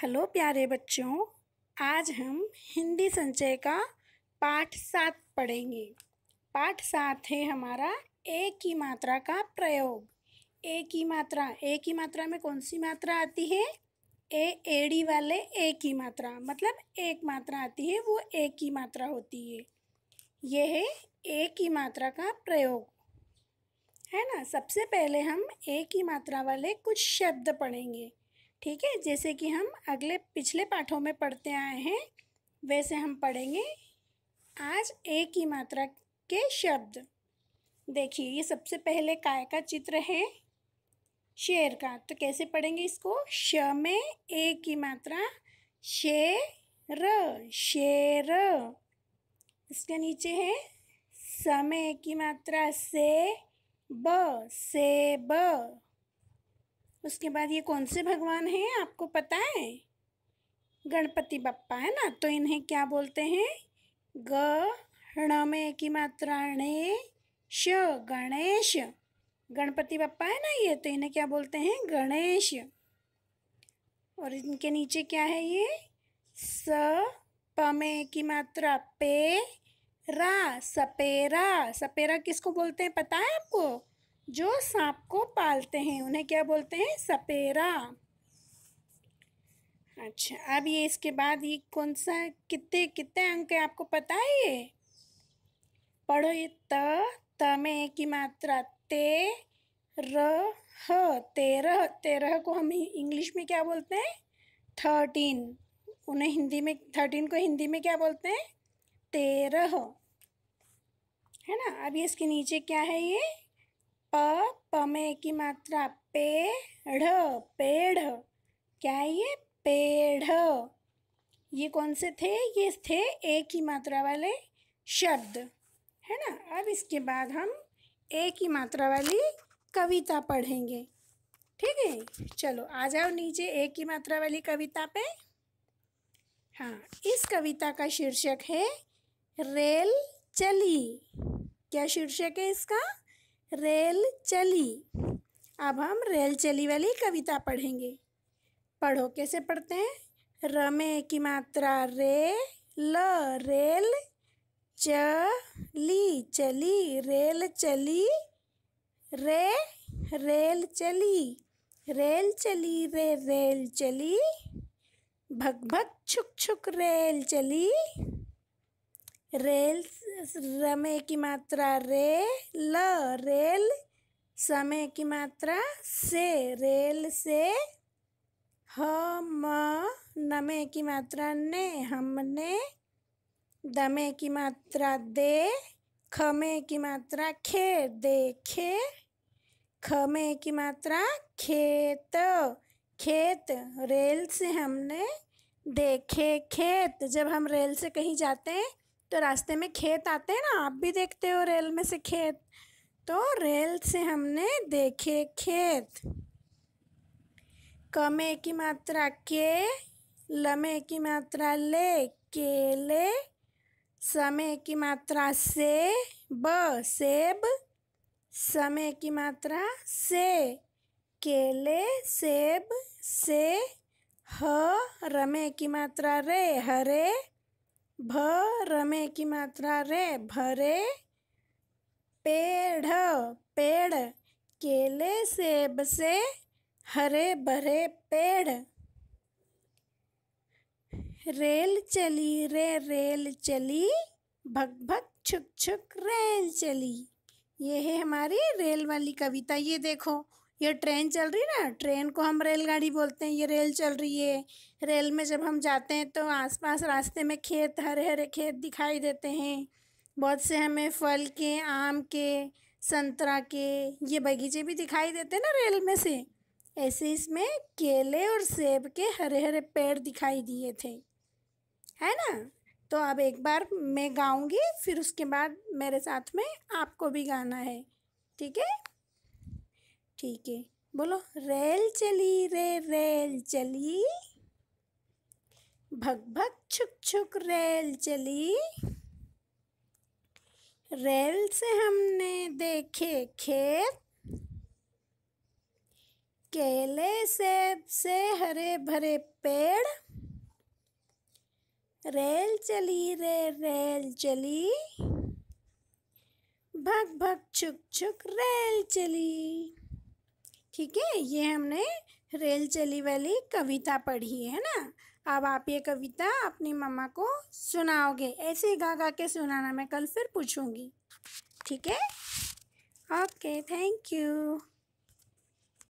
hello प्यारे बच्चों आज हम हिंदी संचय का पाठ सात पढ़ेंगे पाठ सात है हमारा ए की मात्रा का प्रयोग ए की मात्रा ए की मात्रा में कौन सी मात्रा आती है ए एड़ी वाले ए की मात्रा मतलब एक मात्रा आती है वो ए की मात्रा होती है ये है ए की मात्रा का प्रयोग है ना सबसे पहले हम ए की मात्रा वाले कुछ शब्द पढ़ेंगे ठीक है जैसे कि हम अगले पिछले पाठों में पढ़ते आए हैं वैसे हम पढ़ेंगे आज ए की मात्रा के शब्द देखिए ये सबसे पहले काय का चित्र है शेर का तो कैसे पढ़ेंगे इसको श में ए की मात्रा शे र शेर इसके नीचे है समय की मात्रा से ब से ब उसके बाद ये कौन से भगवान हैं आपको पता है गणपति बप्पा है ना तो इन्हें क्या बोलते हैं ग ण में की मात्रा णे श गणेश गणपति बप्पा है ना ये तो इन्हें क्या बोलते हैं गणेश और इनके नीचे क्या है ये स प में की मात्रा पे रा सपेरा सपेरा किसको बोलते हैं पता है आपको जो सांप को पालते हैं उन्हें क्या बोलते हैं सपेरा अच्छा अब ये इसके बाद ये कौन सा कितने कितने अंक है आपको पता है ये पढ़ो ये त त में एक ही मात्रा ते र ह तेरह तेरह को हम इंग्लिश में क्या बोलते हैं थर्टीन उन्हें हिंदी में थर्टीन को हिंदी में क्या बोलते हैं तेरह है ना अब ये इसके नीचे क्या है ये प प में की मात्रा पेढ़ पेढ़ क्या है ये पेढ़ ये कौन से थे ये थे ए की मात्रा वाले शब्द है ना अब इसके बाद हम ए की मात्रा वाली कविता पढ़ेंगे ठीक है चलो आ जाओ नीचे ए की मात्रा वाली कविता पे हाँ इस कविता का शीर्षक है रेल चली क्या शीर्षक है इसका रेल चली अब हम रेल चली वाली कविता पढ़ेंगे पढ़ो कैसे पढ़ते हैं रमे की मात्रा रे ल रेल चली चली रेल चली रे रेल चली रेल चली रे रेल चली भग भग छुक छुक रेल चली रेल रमे की मात्रा रे ल रेल समय की मात्रा से रेल से हम नमे की मात्रा ने हमने दमे की मात्रा दे खमे की मात्रा खे देखे खमे की मात्रा खेत खेत रेल से हमने देखे खेत जब हम रेल से कहीं जाते हैं तो रास्ते में खेत आते हैं ना आप भी देखते हो रेल में से खेत तो रेल से हमने देखे खेत कमे की मात्रा के लमे की मात्रा ले केले समय की मात्रा से ब सेब समय की मात्रा से केले सेब से ह रमे की मात्रा रे हरे भ रमे की मात्रा रे भरे पेड़ पेड़ केले सेब से हरे भरे पेड़ रेल चली रे रेल चली भग भग छुक छुक रेल चली ये है हमारी रेल वाली कविता ये देखो ये ट्रेन चल रही है ना ट्रेन को हम रेलगाड़ी बोलते हैं ये रेल चल रही है रेल में जब हम जाते हैं तो आसपास रास्ते में खेत हरे हरे खेत दिखाई देते हैं बहुत से हमें फल के आम के संतरा के ये बगीचे भी दिखाई देते हैं ना रेल में से ऐसे इसमें केले और सेब के हरे हरे पेड़ दिखाई दिए थे है ना तो अब एक बार मैं गाऊंगी फिर उसके बाद मेरे साथ में आपको भी गाना है ठीक है ठीक है बोलो रेल चली रे रेल चली भग भग छुक छुक रेल चली रेल से हमने देखे खेत केले सेब से हरे भरे पेड़ रेल चली रे रेल चली भग भग छुक छुक रेल चली ठीक है ये हमने रेल चली वाली कविता पढ़ी है ना अब आप ये कविता अपनी मम्मा को सुनाओगे ऐसे ही गा गा के सुनाना मैं कल फिर पूछूंगी ठीक है ओके थैंक यू